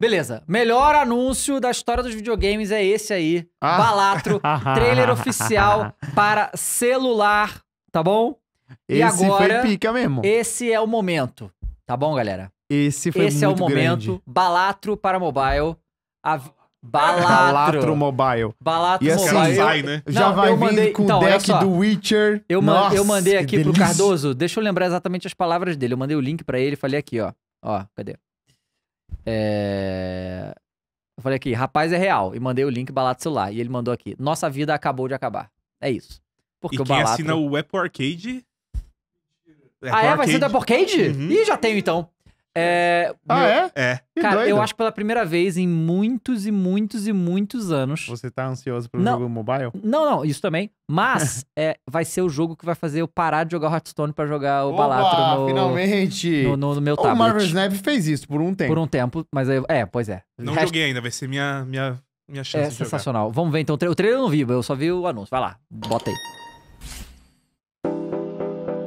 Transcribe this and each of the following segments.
Beleza. Melhor anúncio da história dos videogames é esse aí. Ah. Balatro, trailer oficial para celular, tá bom? Esse e agora, foi pica mesmo. Esse é o momento, tá bom, galera? Esse foi Esse é o momento. Grande. Balatro para mobile. A... Balatro. Balatro Mobile. Balatro e assim, Mobile. Vai, né? Já Não, vai mandei... com o então, deck do Witcher. Eu, man... Nossa, eu mandei aqui pro Cardoso. Deixa eu lembrar exatamente as palavras dele. Eu mandei o link para ele falei aqui, ó. Ó, cadê? É... Eu falei aqui, rapaz é real. E mandei o link balato celular. E ele mandou aqui, nossa vida acabou de acabar. É isso. Porque e quem o balato... assina o Apple Arcade... Apple ah, é? Vai ser do Apple então é Arcade? Uhum. Ih, já tenho então. É, ah, meu... é? É. Cara, doido. eu acho pela primeira vez em muitos e muitos e muitos anos. Você tá ansioso pelo não, jogo mobile? Não, não, isso também. Mas é, vai ser o jogo que vai fazer eu parar de jogar Hearthstone para jogar o Balatro no, finalmente. No, no, no meu tablet. O Marvel Snap fez isso por um tempo. Por um tempo, mas aí, é, pois é. Não joguei ainda, vai ser minha, minha, minha chance. É sensacional. Jogar. Vamos ver então. O trailer eu não vi, eu só vi o anúncio. Vai lá, bota aí.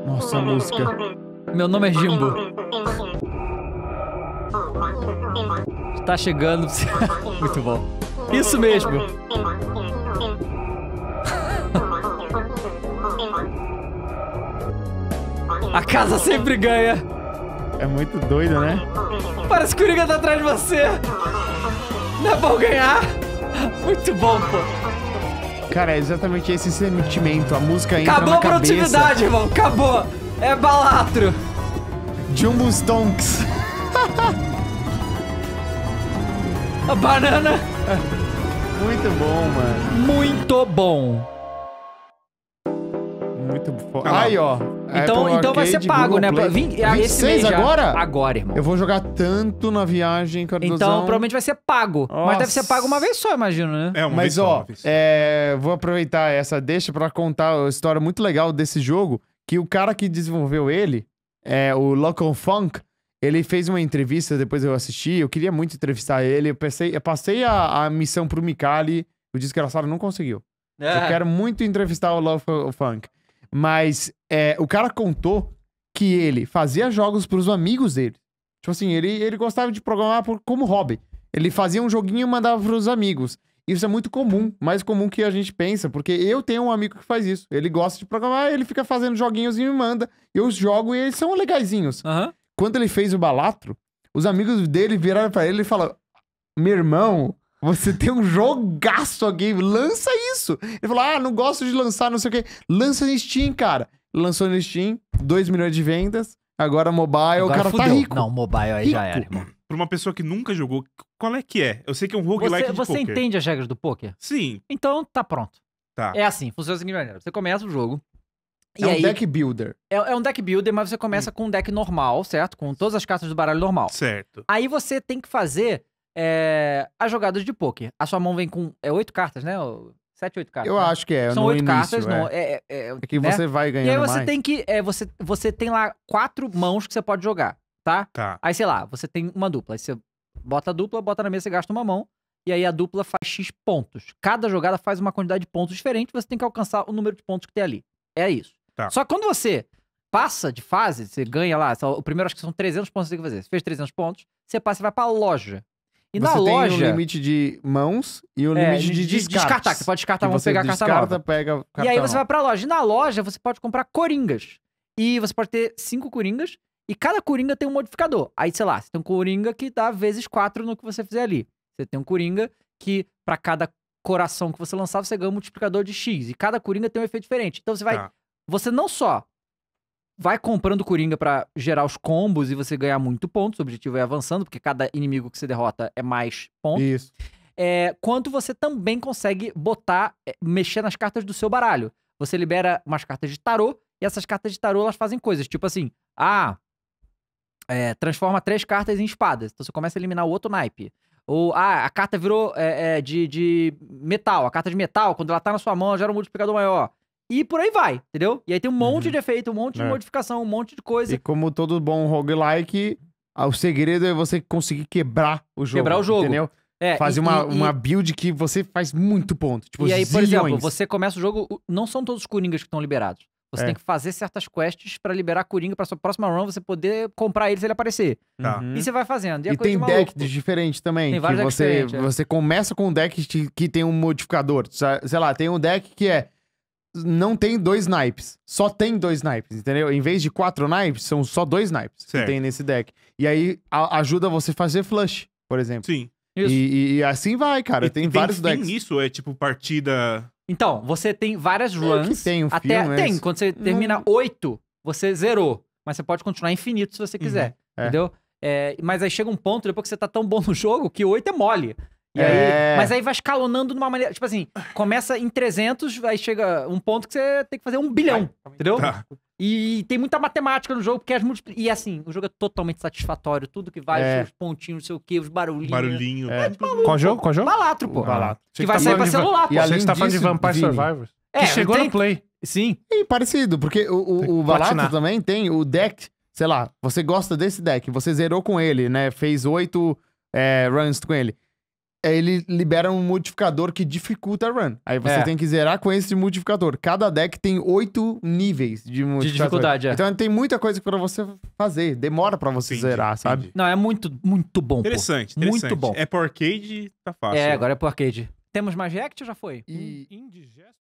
Nossa, música. Meu nome é Jimbo. Tá chegando. Muito bom. Isso mesmo. A casa sempre ganha. É muito doido, né? Parece que o Uriga tá atrás de você. Não é bom ganhar. Muito bom, pô. Cara, é exatamente esse sentimento. A música entra Acabou na cabeça. Acabou a produtividade, irmão. Acabou. É balatro. Jumbo Stonks. A banana. Muito bom, mano. Muito bom. Muito bom Aí, ó. É então, então vai ser pago, Google né? Play. 20, 26 agora? Agora, irmão. Eu vou jogar tanto na viagem, Cardozão. Então, provavelmente vai ser pago. Nossa. Mas deve ser pago uma vez só, imagino, né? É, uma Mas, vez ó, só, é, vou aproveitar essa deixa para contar uma história muito legal desse jogo, que o cara que desenvolveu ele, é o Local Funk, ele fez uma entrevista, depois eu assisti, eu queria muito entrevistar ele. Eu, pensei, eu passei a, a missão pro Mikali, o desgraçado não conseguiu. É. Eu quero muito entrevistar o Love Funk. Mas é, o cara contou que ele fazia jogos pros amigos dele. Tipo assim, ele, ele gostava de programar por, como hobby. Ele fazia um joguinho e mandava pros amigos. Isso é muito comum, mais comum que a gente pensa, porque eu tenho um amigo que faz isso. Ele gosta de programar, ele fica fazendo joguinhos e me manda. Eu jogo e eles são legaisinhos. Uhum. Quando ele fez o balatro, os amigos dele viraram para ele e falaram: Meu irmão, você tem um jogaço aqui, lança isso. Ele falou: Ah, não gosto de lançar, não sei o quê. Lança no Steam, cara. Lançou no Steam, 2 milhões de vendas. Agora mobile, Agora o cara tá fudeu. tá rico. Não, mobile aí rico. já era, irmão. Pra uma pessoa que nunca jogou, qual é que é? Eu sei que é um roguelike você, de Você poker. entende as regras do poker? Sim. Então tá pronto. Tá. É assim, funciona da seguinte maneira. Você começa o jogo, é e um aí, deck builder. É, é, um deck builder, mas você começa hum. com um deck normal, certo? Com todas as cartas do baralho normal. Certo. Aí você tem que fazer é, as jogadas de poker. A sua mão vem com é, oito cartas, né? Sete, oito cartas. Eu né? acho que é. São oito cartas. É. No, é é, é, é, que né? você vai ganhando. E aí você mais. tem que. É, você, você tem lá quatro mãos que você pode jogar, tá? Tá. Aí, sei lá, você tem uma dupla. Aí você bota a dupla, bota na mesa e gasta uma mão. E aí a dupla faz X pontos. Cada jogada faz uma quantidade de pontos diferente. Você tem que alcançar o número de pontos que tem ali. É isso. Tá. Só que quando você passa de fase, você ganha lá, o primeiro acho que são 300 pontos que você tem que fazer. Você fez 300 pontos, você passa e vai pra loja. E você na loja. Tem um limite de mãos e um é, limite de, de descarte. descartar. Você pode descartar, vamos pegar descarta, carta nova. Pega carta e aí nova. você vai pra loja. E na loja você pode comprar coringas. E você pode ter cinco coringas. E cada coringa tem um modificador. Aí, sei lá, você tem um coringa que dá vezes quatro no que você fizer ali. Você tem um coringa que, para cada coração que você lançar, você ganha um multiplicador de X. E cada coringa tem um efeito diferente. Então você vai tá você não só vai comprando Coringa para gerar os combos e você ganhar muito pontos, o objetivo é avançando, porque cada inimigo que você derrota é mais pontos. Isso. É, quanto você também consegue botar, é, mexer nas cartas do seu baralho. Você libera umas cartas de tarô, e essas cartas de tarô elas fazem coisas, tipo assim, ah, é, transforma três cartas em espadas. Então você começa a eliminar o outro naipe. Ou, ah, a carta virou é, é, de, de metal. A carta de metal, quando ela tá na sua mão, ela gera um multiplicador maior. E por aí vai, entendeu? E aí tem um monte uhum. de efeito, um monte de é. modificação, um monte de coisa. E como todo bom roguelike, o segredo é você conseguir quebrar o jogo. Quebrar o jogo. Entendeu? É, Fazer e, uma, e, uma build que você faz muito ponto. Tipo, e aí, zilhões. por exemplo, você começa o jogo. Não são todos os coringas que estão liberados. Você é. tem que fazer certas quests para liberar Coringa pra sua próxima run, você poder comprar ele se ele aparecer. Tá. Uhum. E você vai fazendo. E, e tem de decks diferentes também. Tem vários que você, decks, você é. começa com um deck que tem um modificador. Sei lá, tem um deck que é não tem dois naipes. Só tem dois naipes, entendeu? Em vez de quatro naipes, são só dois naipes certo. que tem nesse deck. E aí a, ajuda você a fazer flush, por exemplo. Sim. E, e, e, assim vai, cara. E, tem, tem vários tem decks. isso, é tipo partida. Então, você tem várias é runs. É tem um até né? Tem, quando você termina oito, não... você zerou. Mas você pode continuar infinito se você uhum. quiser. Uhum. Entendeu? É, mas aí chega um ponto, depois que você tá tão bom no jogo, que oito é mole. É. Aí, mas aí vai escalonando de uma maneira. Tipo assim, começa em 300, aí chega um ponto que você tem que fazer um bilhão, vai, entendeu? Tá. E tem muita matemática no jogo, porque as múltiplas. E assim, o jogo é totalmente satisfatório. Tudo que vai, é. os pontinhos, não sei o quê, os barulhinhos. Barulhinho. É. É, qual tipo, jogo? Qual jogo? Balatro, pô. Balatro. Que, que vai tá sair pra celular, pô. E a gente tá falando de Vampire Vini. Survivors. É, que chegou tem... no Play. Sim. E parecido, porque o, o, o Balatro também tem o deck. Sei lá, você gosta desse deck, você zerou com ele, né? Fez oito é, runs com ele ele libera um modificador que dificulta a run. Aí você é. tem que zerar com esse modificador. Cada deck tem oito níveis de modificador. De dificuldade, é. Então tem muita coisa para você fazer. Demora para você entendi, zerar, entendi. sabe? Não, é muito, muito bom. Interessante, interessante. Muito bom. É pro arcade, tá fácil. É, agora é pro arcade. Temos mais react ou já foi? E... Indigesto.